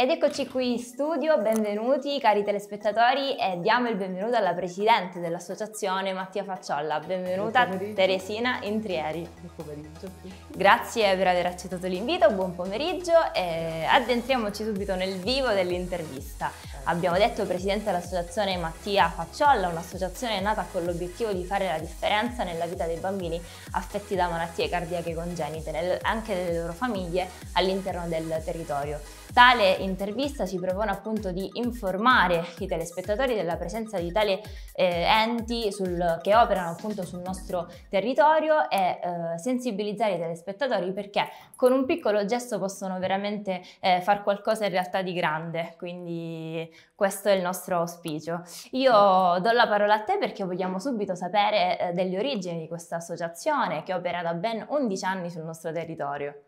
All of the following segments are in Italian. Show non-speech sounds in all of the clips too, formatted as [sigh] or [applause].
Ed eccoci qui in studio, benvenuti cari telespettatori e diamo il benvenuto alla presidente dell'associazione Mattia Facciolla, benvenuta Teresina Intrieri. Buon pomeriggio. Grazie per aver accettato l'invito, buon pomeriggio e addentriamoci subito nel vivo dell'intervista. Certo. Abbiamo detto presidente dell'associazione Mattia Facciolla, un'associazione nata con l'obiettivo di fare la differenza nella vita dei bambini affetti da malattie cardiache congenite, nel, anche delle loro famiglie all'interno del territorio. Tale intervista si propone appunto di informare i telespettatori della presenza di tali eh, enti sul, che operano appunto sul nostro territorio e eh, sensibilizzare i telespettatori perché con un piccolo gesto possono veramente eh, far qualcosa in realtà di grande, quindi questo è il nostro auspicio. Io do la parola a te perché vogliamo subito sapere eh, delle origini di questa associazione che opera da ben 11 anni sul nostro territorio.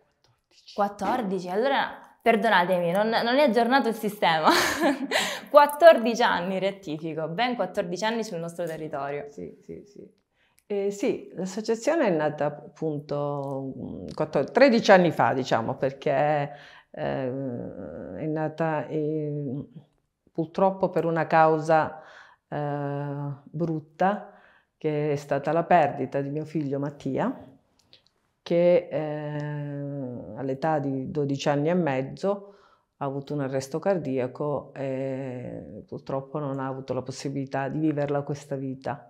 14. 14, allora perdonatemi, non, non, è aggiornato il sistema. 14 [laughs] anni, rettifico, ben 14 anni sul nostro territorio. Sì, sì, sì. Eh, sì, l'associazione è nata appunto 14, mm, 13 anni fa, diciamo, perché eh, è nata eh, purtroppo per una causa eh, brutta che è stata la perdita di mio figlio Mattia che eh, all'età di 12 anni e mezzo ha avuto un arresto cardiaco e purtroppo non ha avuto la possibilità di viverla questa vita.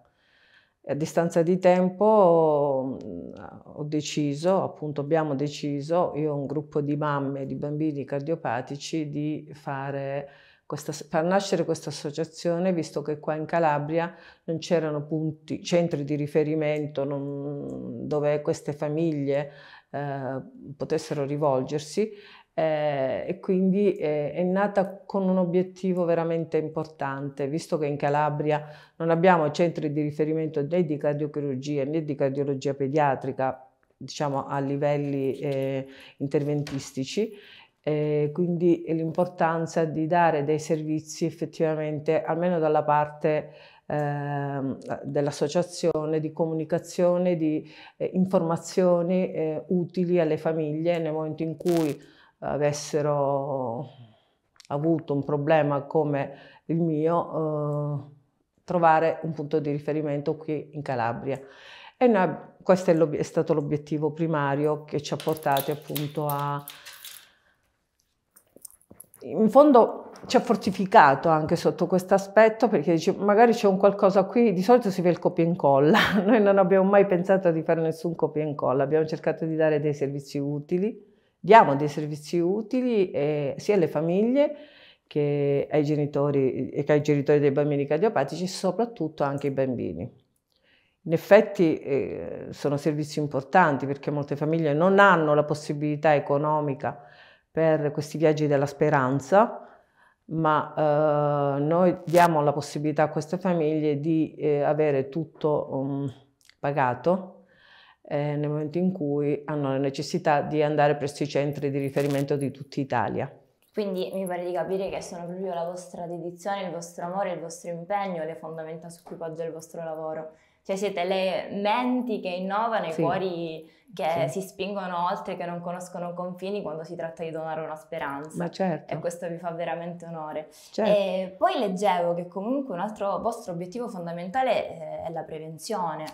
A distanza di tempo ho deciso, appunto abbiamo deciso, io ho un gruppo di mamme di bambini cardiopatici, di fare questa, far nascere questa associazione, visto che qua in Calabria non c'erano punti, centri di riferimento non, dove queste famiglie eh, potessero rivolgersi. Eh, e quindi eh, è nata con un obiettivo veramente importante, visto che in Calabria non abbiamo centri di riferimento né di cardiochirurgia né di cardiologia pediatrica, diciamo a livelli eh, interventistici, eh, quindi l'importanza di dare dei servizi effettivamente, almeno dalla parte ehm, dell'associazione di comunicazione, di eh, informazioni eh, utili alle famiglie nel momento in cui avessero avuto un problema come il mio, eh, trovare un punto di riferimento qui in Calabria. E noi, questo è, è stato l'obiettivo primario che ci ha portati appunto a in fondo ci ha fortificato anche sotto questo aspetto perché dice magari c'è un qualcosa qui, di solito si vede il copia e incolla, [laughs] noi non abbiamo mai pensato di fare nessun copia e incolla, abbiamo cercato di dare dei servizi utili, diamo dei servizi utili eh, sia alle famiglie che ai genitori e eh, che ai genitori dei bambini cardiopatici, soprattutto anche ai bambini. In effetti eh, sono servizi importanti perché molte famiglie non hanno la possibilità economica per questi viaggi della speranza, ma eh, noi diamo la possibilità a queste famiglie di eh, avere tutto um, pagato eh, nel momento in cui hanno la necessità di andare presso i centri di riferimento di tutta Italia. Quindi mi pare di capire che sono proprio la vostra dedizione, il vostro amore, il vostro impegno le fondamenta su cui poggia il vostro lavoro. Cioè siete le menti che innovano, i sì. cuori che sì. si spingono oltre, che non conoscono confini quando si tratta di donare una speranza. Ma certo. E questo vi fa veramente onore. Certo. E poi leggevo che comunque un altro vostro obiettivo fondamentale eh, è la prevenzione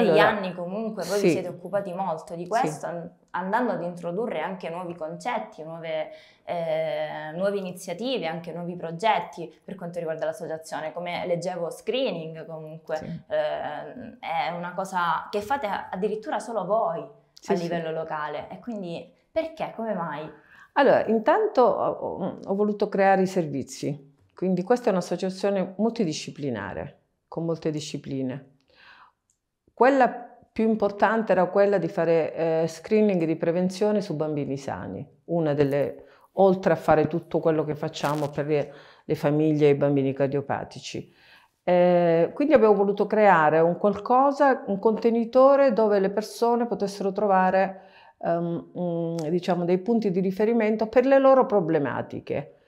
negli anni comunque voi sì. vi siete occupati molto di questo, sì. andando ad introdurre anche nuovi concetti, nuove, eh, nuove, iniziative, anche nuovi progetti per quanto riguarda l'associazione. Come leggevo, screening comunque sì. eh, è una cosa che fate addirittura solo voi a livello locale. E quindi perché? Come mai? Allora, intanto ho, ho voluto creare i servizi, quindi questa è un'associazione multidisciplinare, con molte discipline quella più importante era quella di fare eh, screening di prevenzione su bambini sani, una delle, oltre a fare tutto quello che facciamo per le, le famiglie e i bambini cardiopatici. Eh, quindi abbiamo voluto creare un qualcosa, un contenitore dove le persone potessero trovare um, diciamo, dei punti di riferimento per le loro problematiche.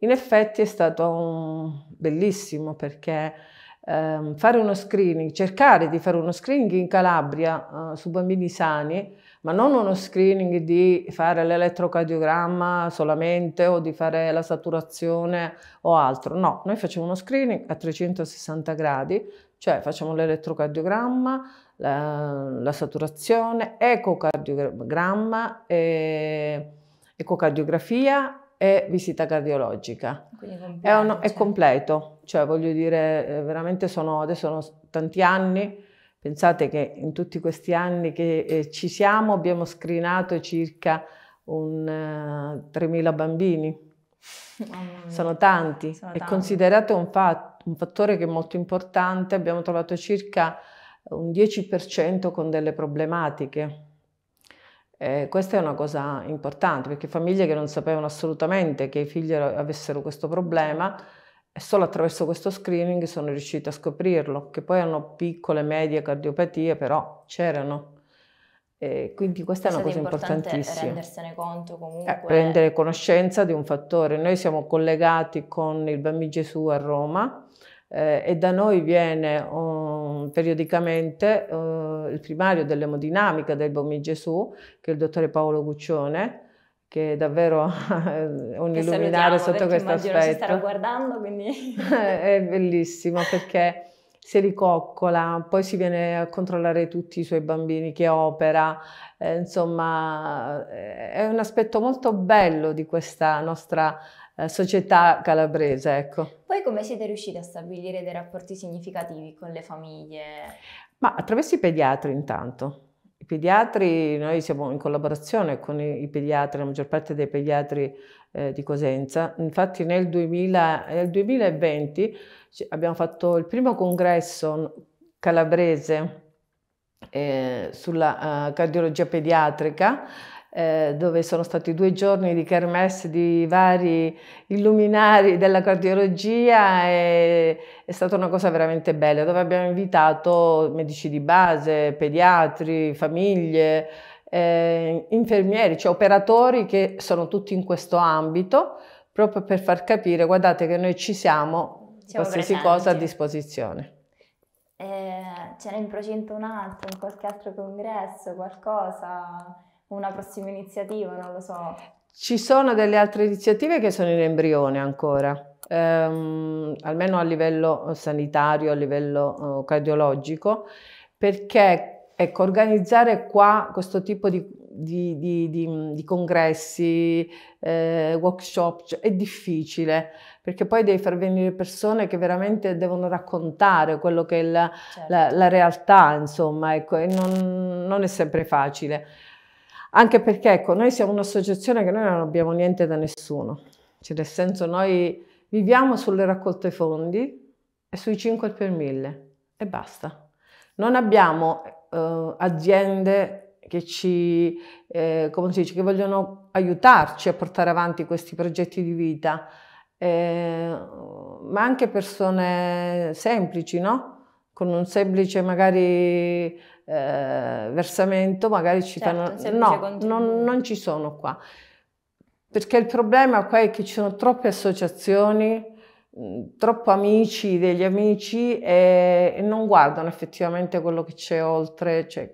In effetti è stato um, bellissimo perché eh, fare uno screening, cercare di fare uno screening in Calabria eh, su bambini sani, ma non uno screening di fare l'elettrocardiogramma solamente o di fare la saturazione o altro. No, noi facciamo uno screening a 360 gradi, cioè facciamo l'elettrocardiogramma, la, la saturazione, ecocardiogramma, eh, ecocardiografia e visita cardiologica. Completo, è, un, è, cioè. completo, cioè voglio dire, eh, veramente sono, adesso sono tanti anni, pensate che in tutti questi anni che eh, ci siamo abbiamo screenato circa un, eh, 3.000 bambini, sono tanti, sono e considerate un, fat, un fattore che è molto importante, abbiamo trovato circa un 10% con delle problematiche eh, questa è una cosa importante perché famiglie che non sapevano assolutamente che i figli avessero questo problema e solo attraverso questo screening sono riuscite a scoprirlo, che poi hanno piccole, medie cardiopatie, però c'erano. Eh, quindi questa è una cosa importantissima. Rendersene conto comunque. Eh, prendere conoscenza di un fattore. Noi siamo collegati con il Bambino Gesù a Roma, eh, e da noi viene um, periodicamente uh, il primario dell'emodinamica del Bomi Gesù, che è il dottore Paolo Guccione, che è davvero eh, un che illuminare sotto questo aspetto. Ci guardando, quindi... [laughs] è bellissimo perché si ricoccola, poi si viene a controllare tutti i suoi bambini che opera, eh, insomma eh, è un aspetto molto bello di questa nostra eh, società calabrese. Ecco. Poi come siete riusciti a stabilire dei rapporti significativi con le famiglie? Ma attraverso i pediatri intanto. I pediatri, noi siamo in collaborazione con i pediatri, la maggior parte dei pediatri eh, di Cosenza. Infatti nel, 2000, nel 2020 abbiamo fatto il primo congresso calabrese eh, sulla uh, cardiologia pediatrica eh, dove sono stati due giorni di kermesse di vari illuminari della cardiologia e è stata una cosa veramente bella, dove abbiamo invitato medici di base, pediatri, famiglie, eh, infermieri, cioè operatori che sono tutti in questo ambito, proprio per far capire, guardate che noi ci siamo, siamo qualsiasi presenti. cosa a disposizione. Eh, c'era in procinto un altro, in qualche altro congresso, qualcosa? una prossima iniziativa, non lo so. Ci sono delle altre iniziative che sono in embrione ancora, ehm, almeno a livello eh, sanitario, a livello eh, cardiologico, perché ecco, organizzare qua questo tipo di, di, di, di congressi, eh, workshop cioè, è difficile, perché poi devi far venire persone che veramente devono raccontare quello che è la, certo. la, la realtà, insomma, ecco, e non, non è sempre facile. Anche perché, ecco, noi siamo un'associazione che noi non abbiamo niente da nessuno. Cioè, nel senso, noi viviamo sulle raccolte fondi e sui 5 per 1000 e basta. Non abbiamo eh, aziende che ci, eh, come si dice, che vogliono aiutarci a portare avanti questi progetti di vita, eh, ma anche persone semplici, no? Con un semplice magari eh, versamento, magari ci certo, No, non, non, ci sono qua. Perché il problema qua è che ci sono troppe associazioni, mm, troppo amici degli amici e, e non guardano effettivamente quello che c'è oltre, cioè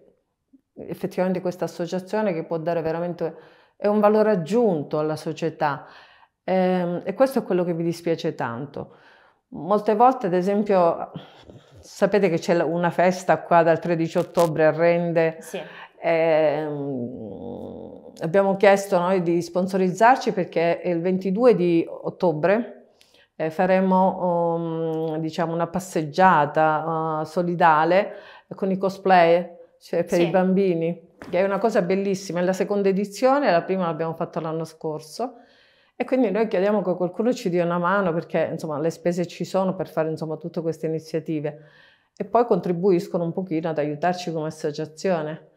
effettivamente questa associazione che può dare veramente un valore aggiunto alla società e, ehm, e questo è quello che mi dispiace tanto. Molte volte, ad esempio, sapete che c'è una festa qua dal 13 ottobre a Rende. Sì. Eh, abbiamo chiesto noi di sponsorizzarci perché il 22 di ottobre eh, faremo um, diciamo una passeggiata uh, solidale con i cosplay cioè per sì. i bambini, che è una cosa bellissima. È la seconda edizione, la prima l'abbiamo fatta l'anno scorso. E quindi noi chiediamo che qualcuno ci dia una mano perché insomma, le spese ci sono per fare insomma, tutte queste iniziative e poi contribuiscono un pochino ad aiutarci come associazione.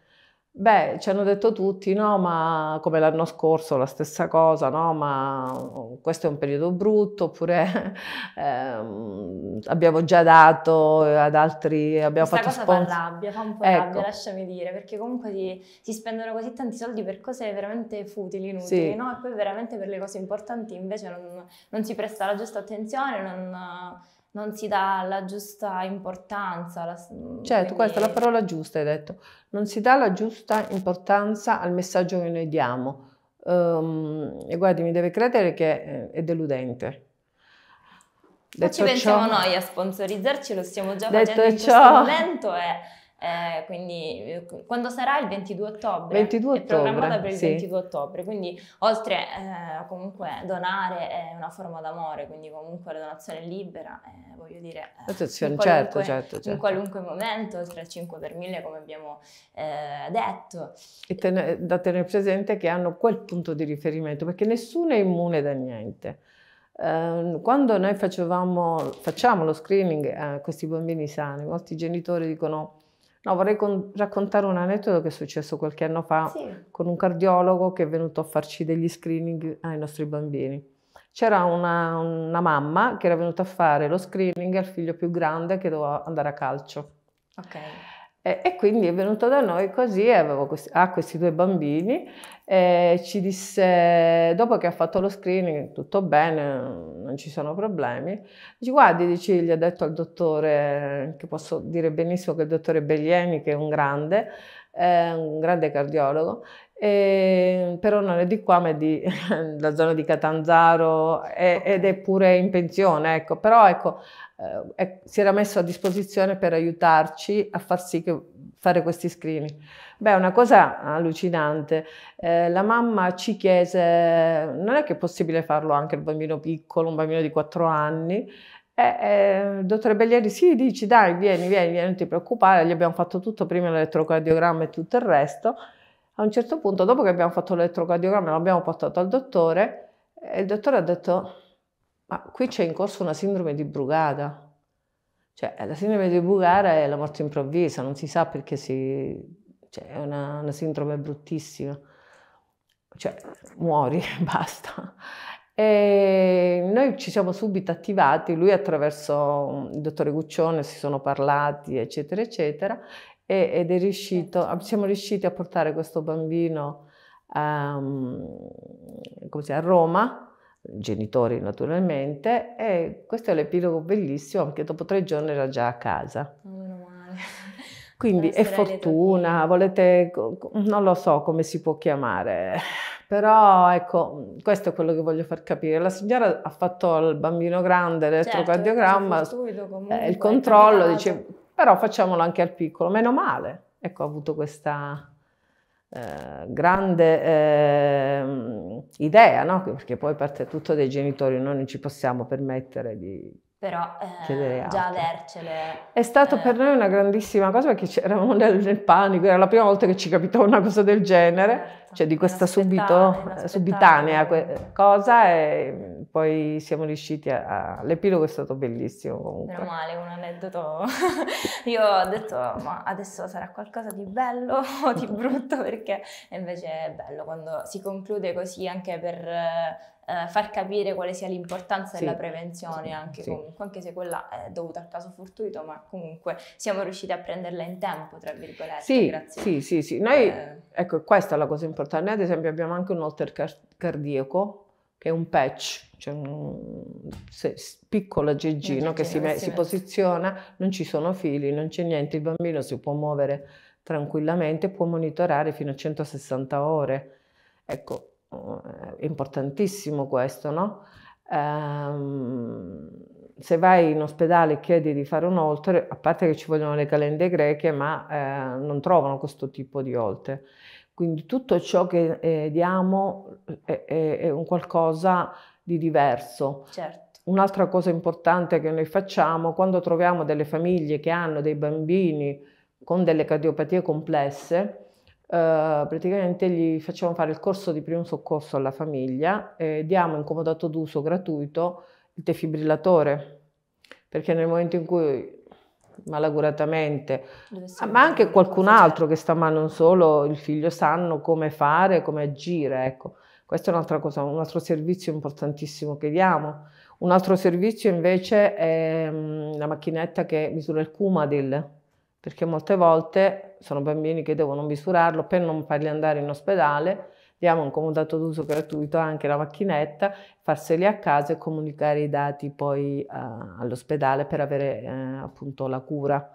Beh, ci hanno detto tutti, no, ma come l'anno scorso la stessa cosa, no, ma oh, questo è un periodo brutto, oppure [laughs] ehm, abbiamo già dato ad altri, abbiamo Questa fatto sponsor. Questa cosa fa rabbia, fa un po' ecco. rabbia, lasciami dire, perché comunque si, si, spendono così tanti soldi per cose veramente futili, inutili, sì. no? E poi veramente per le cose importanti invece non, non si presta la giusta attenzione, non non si dà la giusta importanza. La, certo, questa è la parola giusta, hai detto. Non si dà la giusta importanza al messaggio che noi diamo. Um, e guardi, mi deve credere che è deludente. Detto Ma ci pensiamo ciò, noi a sponsorizzarci, lo stiamo già detto facendo in questo momento. È eh. Eh, quindi eh, quando sarà il 22 ottobre? 22 ottobre. È programmata per il sì. 22 ottobre, quindi oltre eh, comunque donare è una forma d'amore, quindi comunque la donazione è libera, eh, voglio dire, eh, Attenzione, certo, certo, certo. in certo. qualunque momento, oltre al 5 per 1000 come abbiamo detto. E ten- da tenere presente che hanno quel punto di riferimento, perché nessuno è immune da niente ehm, quando noi facevamo, facciamo lo screening a questi bambini sani, molti genitori dicono No, vorrei con- raccontare un aneddoto che è successo qualche anno fa sì. con un cardiologo che è venuto a farci degli screening ai nostri bambini. C'era una, una mamma che era venuta a fare lo screening al figlio più grande che doveva andare a calcio. Ok. Eh, e quindi è venuto da noi così, questi, ha ah, questi due bambini, e ci disse, dopo che ha fatto lo screening, tutto bene, non ci sono problemi, dice guardi, dice, gli ha detto al dottore, che posso dire benissimo che è il dottore Bellieni, che è un grande, eh, un grande cardiologo, eh, però non è di qua, ma è della [laughs] zona di Catanzaro è, ed è pure in pensione, ecco. Però ecco, eh, è, si era messo a disposizione per aiutarci a far sì che fare questi screening. Beh, una cosa allucinante, eh, la mamma ci chiese, non è che è possibile farlo anche il bambino piccolo, un bambino di 4 anni, eh, eh, dottore Bellieri, sì, dici dai, vieni, vieni, vieni, non ti preoccupare, gli abbiamo fatto tutto prima l'elettrocardiogramma e tutto il resto. A un certo punto, dopo che abbiamo fatto l'elettrocardiogramma, l'abbiamo portato al dottore e eh, il dottore ha detto, ma qui c'è in corso una sindrome di Brugada. Cioè, eh, la sindrome di Brugada è la morte improvvisa, non si sa perché si... Cioè, è una, una sindrome bruttissima. Cioè, muori, [laughs] basta. E noi ci siamo subito attivati, lui attraverso il dottore Guccione si sono parlati, eccetera, eccetera, ed è riuscito, certo. siamo riusciti a portare questo bambino um, ehm, così, a Roma, genitori naturalmente, e questo è l'epilogo bellissimo, perché dopo tre giorni era già a casa. Meno male. [laughs] Quindi è fortuna, volete, non lo so come si può chiamare, però ecco, questo è quello che voglio far capire. La signora ha fatto al bambino grande certo, l'elettrocardiogramma, certo, il controllo, dice però facciamolo anche al piccolo, meno male. Ecco, ho avuto questa eh, grande eh, idea, no? perché poi parte tutto dai genitori, noi non ci possiamo permettere di però eh, già avercele... È stata eh, per noi una grandissima cosa perché eravamo nel, nel, panico, era la prima volta che ci capitò una cosa del genere, certo, cioè di questa subito, eh, subitanea eh, cosa e poi siamo riusciti a... a l'epilogo è stato bellissimo comunque. Meno male, un aneddoto. [laughs] Io ho detto ma adesso sarà qualcosa di bello [laughs] o di brutto perché invece è bello quando si conclude così anche per eh, far capire quale sia l'importanza sì, della prevenzione, sì, anche, sì. Comunque, anche se quella è dovuta al caso fortuito, ma comunque siamo riusciti a prenderla in tempo, tra virgolette. Sì, grazie. sì, sì, sì. Noi, eh. ecco, questa è la cosa importante. Noi ad esempio abbiamo anche un holter cardiaco, che è un patch, cioè un se, piccolo aggeggino che si, si, posiziona, non ci sono fili, non c'è niente, il bambino si può muovere tranquillamente, può monitorare fino a 160 ore. Ecco, eh, è importantissimo questo, no? Um, se vai in ospedale e chiedi di fare un oltre, a parte che ci vogliono le calende greche, ma eh, non trovano questo tipo di oltre. Quindi tutto ciò che eh, diamo è, eh, è, è, un qualcosa di diverso. Certo. Un'altra cosa importante che noi facciamo, quando troviamo delle famiglie che hanno dei bambini con delle cardiopatie complesse, Uh, praticamente gli facciamo fare il corso di primo soccorso alla famiglia e diamo in comodato d'uso gratuito il defibrillatore perché nel momento in cui malaguratamente ah, ma anche qualcun altro che sta male non solo il figlio sanno come fare come agire ecco questo è un'altra cosa un altro servizio importantissimo che diamo un altro servizio invece è mm, la macchinetta che misura il cumadil perché molte volte sono bambini che devono misurarlo per non farli andare in ospedale, diamo un comodato d'uso gratuito anche la macchinetta, farseli a casa e comunicare i dati poi eh, all'ospedale per avere eh, appunto la cura.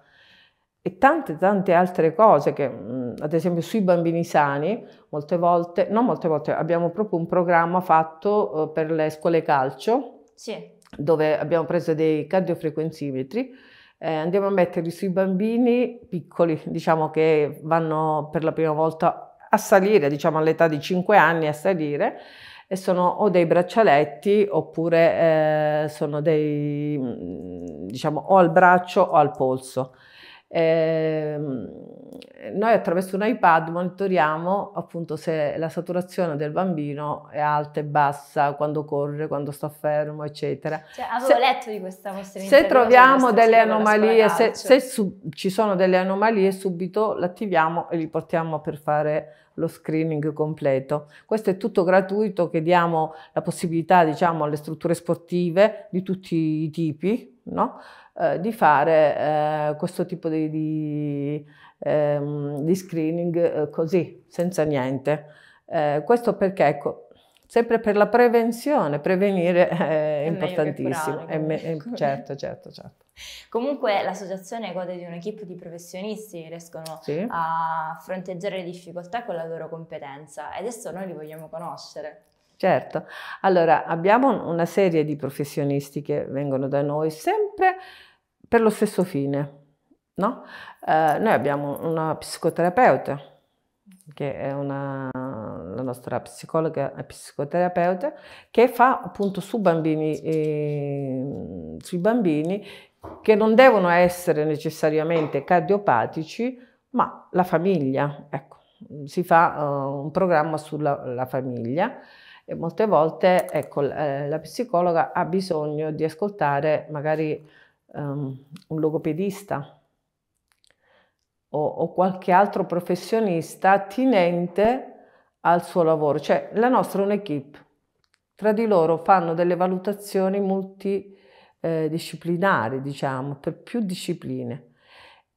E tante tante altre cose che mh, mm, ad esempio sui bambini sani, molte volte, non molte volte, abbiamo proprio un programma fatto eh, per le scuole calcio. Sì. Dove abbiamo preso dei cardiofrequenzimetri eh, andiamo a metterli sui bambini piccoli, diciamo che vanno per la prima volta a salire, diciamo all'età di 5 anni a salire, e sono o dei braccialetti oppure eh, sono dei, mm, diciamo, o al braccio o al polso. Ehm, noi attraverso un iPad monitoriamo appunto se la saturazione del bambino è alta e bassa, quando corre, quando sta fermo, eccetera. Cioè, avevo se, letto di questa possibilità. Se troviamo delle anomalie, se, se su, ci sono delle anomalie, subito l'attiviamo e li portiamo per fare lo screening completo. Questo è tutto gratuito che diamo la possibilità diciamo, alle strutture sportive di tutti i tipi no? eh, di fare eh, questo tipo di, di, ehm, di screening eh, così, senza niente. Eh, questo perché ecco, sempre per la prevenzione, prevenire eh, è, è importantissimo. È me- è, certo, certo, certo. Comunque l'associazione gode di un'equipe di professionisti che riescono sì. a fronteggiare le difficoltà con la loro competenza e adesso noi li vogliamo conoscere. Certo, allora abbiamo una serie di professionisti che vengono da noi sempre per lo stesso fine. No? Eh, noi abbiamo una psicoterapeuta che è una la nostra psicologa e eh, psicoterapeuta, che fa appunto su bambini, eh, sui bambini che non devono essere necessariamente cardiopatici, ma la famiglia. Ecco, si fa uh, un programma sulla famiglia e molte volte ecco, la, eh, la psicologa ha bisogno di ascoltare magari um, un logopedista o, o, qualche altro professionista attinente al suo lavoro, cioè la nostra è un'equipe, tra di loro fanno delle valutazioni multidisciplinari, eh, diciamo, per più discipline.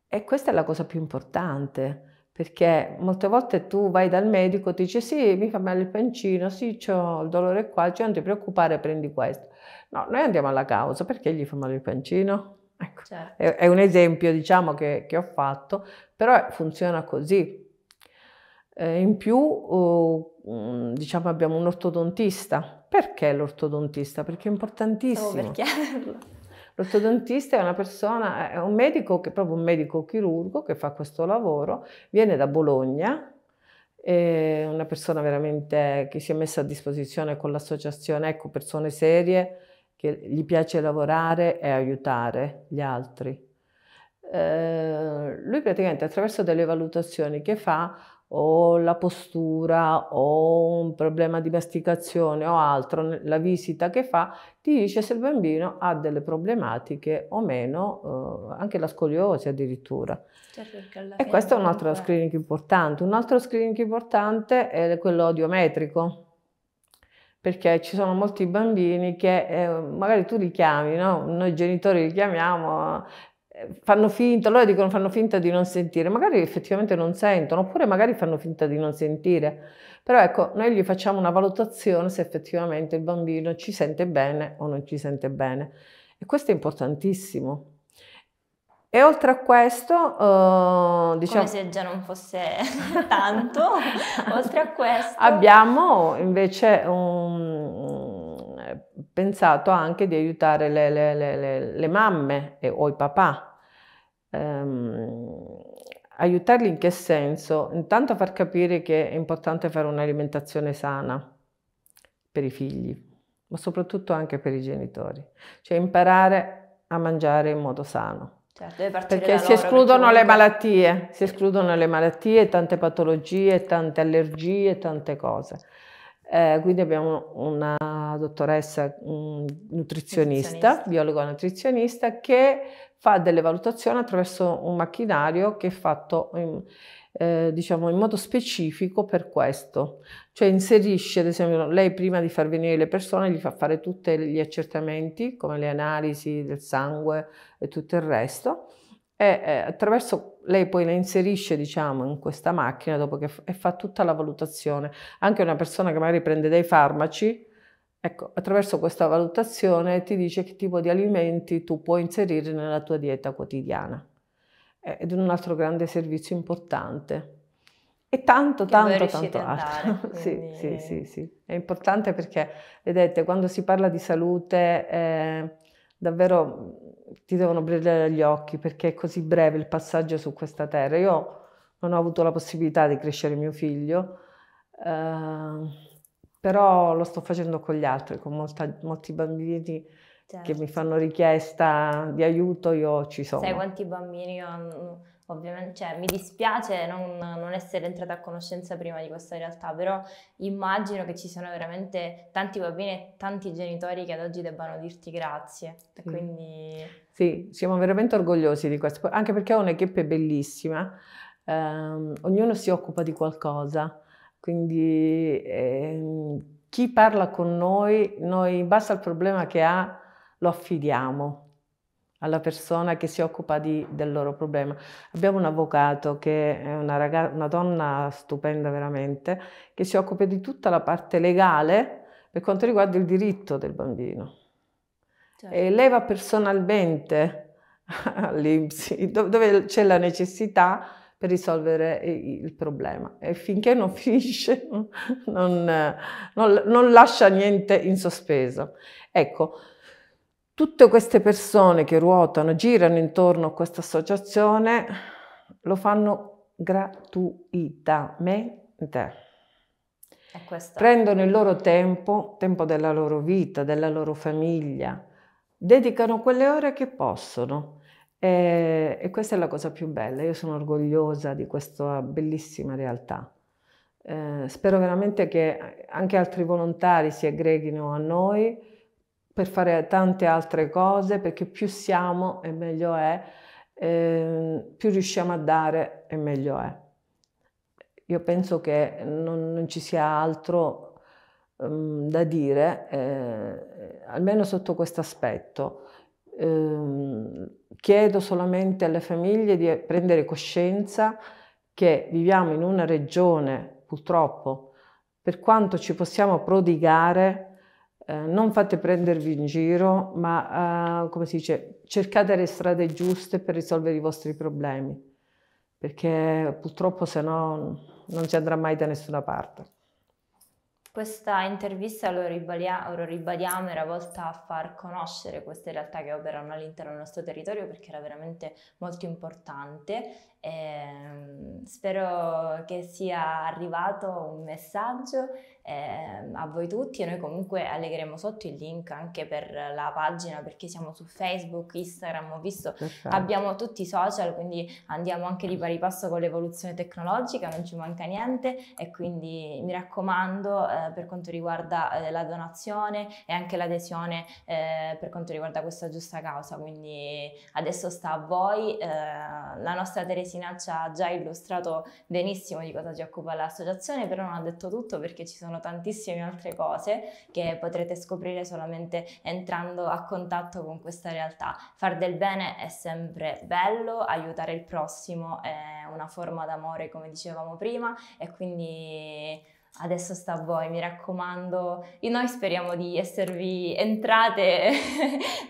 E questa è la cosa più importante, perché molte volte tu vai dal medico e ti dice sì, mi fa male il pancino, sì, ho il dolore qua, cioè non ti preoccupare, prendi questo. No, noi andiamo alla causa, perché gli fa male il pancino? Ecco, certo. è, è, un esempio diciamo che, che ho fatto, però funziona così. Eh, in più, oh, diciamo, abbiamo un ortodontista. Perché l'ortodontista? Perché è importantissimo. Oh, L'ortodontista è una persona, è un medico, che, proprio un medico chirurgo che fa questo lavoro, viene da Bologna, è una persona veramente che si è messa a disposizione con l'associazione, ecco, persone serie, che gli piace lavorare e aiutare gli altri. Eh, lui praticamente attraverso delle valutazioni che fa o la postura o un problema di masticazione o altro, la visita che fa, ti dice se il bambino ha delle problematiche o meno, eh, anche la scoliosi addirittura. Certo, e questo è un altro screening importante. Un altro screening importante è quello audiometrico perché ci sono molti bambini che eh, magari tu li chiami, no? noi genitori li chiamiamo fanno finta, loro dicono fanno finta di non sentire, magari effettivamente non sentono, oppure magari fanno finta di non sentire. Però ecco, noi gli facciamo una valutazione se effettivamente il bambino ci sente bene o non ci sente bene. E questo è importantissimo. E oltre a questo, uh, diciamo... Come se già non fosse [laughs] tanto, [laughs] oltre a questo... Abbiamo invece un... pensato anche di aiutare le, le, le, le mamme e, o i papà ehm, aiutarli in che senso? Intanto far capire che è importante fare un'alimentazione sana per i figli, ma soprattutto anche per i genitori, cioè imparare a mangiare in modo sano. Certo, perché si escludono le malattie, si escludono le malattie, tante patologie, tante allergie, tante cose. Eh, quindi abbiamo una dottoressa un mm, nutrizionista, nutrizionista, biologa nutrizionista, che fa delle valutazioni attraverso un macchinario che è fatto in, eh, diciamo in modo specifico per questo, cioè inserisce ad esempio lei prima di far venire le persone gli fa fare tutti gli accertamenti come le analisi del sangue e tutto il resto e eh, attraverso lei poi la inserisce diciamo in questa macchina dopo che fa tutta la valutazione, anche una persona che magari prende dei farmaci Ecco, attraverso questa valutazione ti dice che tipo di alimenti tu puoi inserire nella tua dieta quotidiana. Ed è un altro grande servizio importante. E tanto, tanto, tanto altro. Dare, [laughs] sì, sì, sì, sì. È importante perché, vedete, quando si parla di salute, eh, davvero mm, ti devono brillare gli occhi perché è così breve il passaggio su questa terra. Io non ho avuto la possibilità di crescere mio figlio. Eh, però lo sto facendo con gli altri, con molta, molti bambini certo. che mi certo. fanno richiesta di aiuto, io ci sono. Sai quanti bambini hanno ovviamente, cioè, mi dispiace non, non, essere entrata a conoscenza prima di questa realtà, però immagino che ci siano veramente tanti bambini e tanti genitori che ad oggi debbano dirti grazie. Sì. Quindi... sì, siamo veramente orgogliosi di questo, anche perché è un'equipe bellissima, eh, ognuno si occupa di qualcosa. Quindi eh, chi parla con noi, noi in base al problema che ha, lo affidiamo alla persona che si occupa di, del loro problema. Abbiamo un avvocato che è una, ragazza, una donna stupenda veramente, che si occupa di tutta la parte legale per quanto riguarda il diritto del bambino. Certo. E lei va personalmente [laughs] all'IMSI, dove c'è la necessità per risolvere il problema e finché non [laughs] finisce non, non, non lascia niente in sospeso. Ecco, tutte queste persone che ruotano, girano intorno a questa associazione lo fanno gratuitamente. Prendono il loro tempo, tempo della loro vita, della loro famiglia, dedicano quelle ore che possono e, eh, e, questa è la cosa più bella, io sono orgogliosa di questa bellissima realtà. Eh, spero veramente che anche altri volontari si aggreghino a noi per fare tante altre cose, perché più siamo e meglio è, eh, più riusciamo a dare e meglio è. Io penso che non, non ci sia altro um, da dire, eh, almeno sotto questo aspetto. Ehm, chiedo solamente alle famiglie di prendere coscienza che viviamo in una regione, purtroppo, per quanto ci possiamo prodigare, eh, non fate prendervi in giro, ma eh, come si dice, cercate le strade giuste per risolvere i vostri problemi, perché purtroppo se no non si andrà mai da nessuna parte. Questa intervista, lo, ribadia- lo ribadiamo, era volta a far conoscere queste realtà che operano all'interno del nostro territorio perché era veramente molto importante e ehm, spero che sia arrivato un messaggio ehm, a voi tutti e noi comunque allegheremo sotto il link anche per la pagina perché siamo su Facebook, Instagram, ho visto Perfetto. abbiamo tutti i social quindi andiamo anche di pari passo con l'evoluzione tecnologica, non ci manca niente e quindi mi raccomando eh, per quanto riguarda eh, la donazione e anche l'adesione eh, per quanto riguarda questa giusta causa quindi adesso sta a voi eh, la nostra Teresina Crisina ci ha già illustrato benissimo di cosa ci occupa l'associazione, però non ha detto tutto perché ci sono tantissime altre cose che potrete scoprire solamente entrando a contatto con questa realtà. Far del bene è sempre bello, aiutare il prossimo è una forma d'amore come dicevamo prima e quindi adesso sta a voi, mi raccomando. E noi speriamo di esservi entrate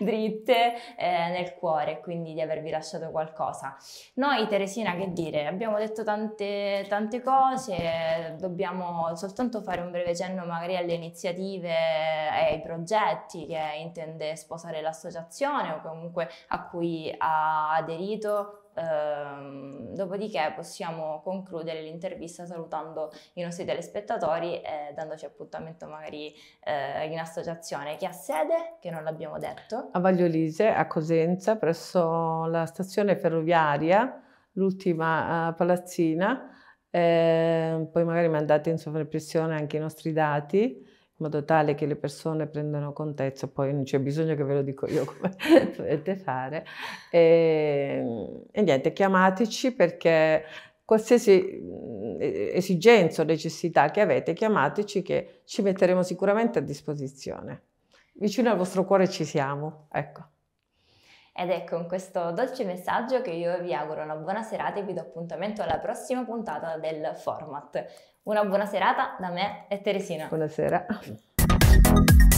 [laughs] dritte eh, nel cuore, quindi di avervi lasciato qualcosa. Noi, Teresina, che dire, abbiamo detto tante, tante cose, dobbiamo soltanto fare un breve cenno magari alle iniziative e eh, ai progetti che intende sposare l'associazione o comunque a cui ha aderito Ehm, dopodiché possiamo concludere l'intervista salutando i nostri telespettatori e dandoci appuntamento magari eh, in associazione che ha sede, che non l'abbiamo detto. A Vagliolise, a Cosenza, presso la stazione ferroviaria, l'ultima eh, palazzina. Eh, poi magari mandate in sovraimpressione anche i nostri dati in modo tale che le persone prendano contezza, poi non c'è bisogno che ve lo dico io come dovete [laughs] fare. E, ehm, e niente, chiamateci perché qualsiasi mm, esigenza o necessità che avete, chiamateci che ci metteremo sicuramente a disposizione. Vicino al vostro cuore ci siamo, ecco. Ed è con questo dolce messaggio che io vi auguro una buona serata e vi do appuntamento alla prossima puntata del format. Una buona serata da me e Teresina. Buonasera. [laughs]